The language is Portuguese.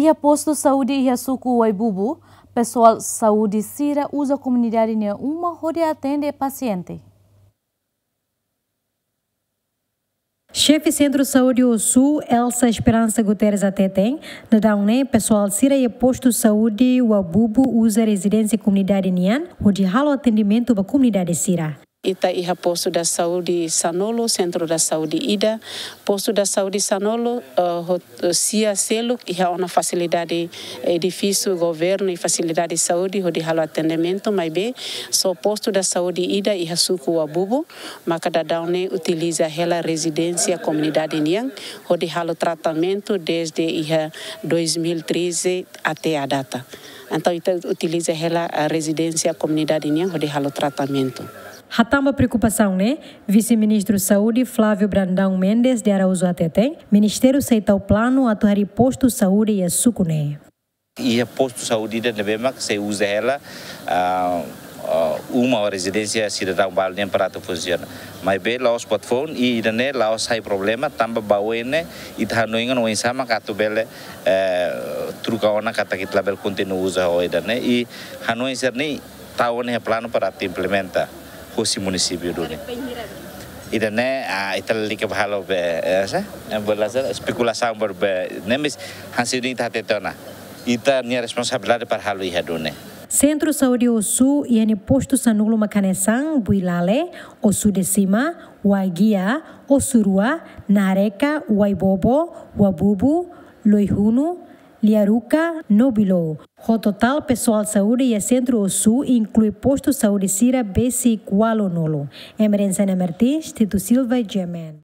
ia posto saúde ia suku bubu, pessoal saúde Sira usa comunidade em uma hora atende paciente. Chefe Centro Saúde do Sul, Elsa Esperança Guterres Atetem, na Daune, pessoal Cira e Posto Saúde, o Abubu usa residência comunidade Nian, onde ralo atendimento para comunidade Cira. Ita posto da saúde Sanolo, centro da saúde Ida, posto da saúde Sanolo, uh, sia selo iha uma facilidade edifício eh, governo e facilidade de saúde de halo atendimento mai só so posto da saúde Ida iha suku wa mas maka dadaune utiliza a residência comunidade niang de halo tratamento desde iha 2013 até a data. Então, ita utiliza a residência comunidade niang de halo tratamento. Hatamba preocupação, né? Vice-ministro Saúde Flávio Brandão Mendes de Araújo ATT, Ministério aceita o plano atuar e posto saúde e suco, né? E a posto saúde da Nebema, que se usa ela, uma residência cidadão bal nem prato funciona. Mas bem lá os smartphone e né lá os sai problema também bauen e tá no engano em sama kato bele trucaona kata kita bel continua usa hoida né e hanoin ser ni tahun plano para implementar. kusi munisipi dulu. ida ne a itali ke bahalo be esa e, belasar spekulasaun berbe nemis hansini tatetona ita nia responsabilidade para iha dune. Centro Saúde Osu e ane posto sanulo makanesang builale osu desima waigia osurua nareka waibobo wabubu loihunu Liaruca Nobilo. O total pessoal saúde e é centro sul inclui posto saúde Sira Besi Kualonolo. Emerson Martins, Tito Silva e Gemen.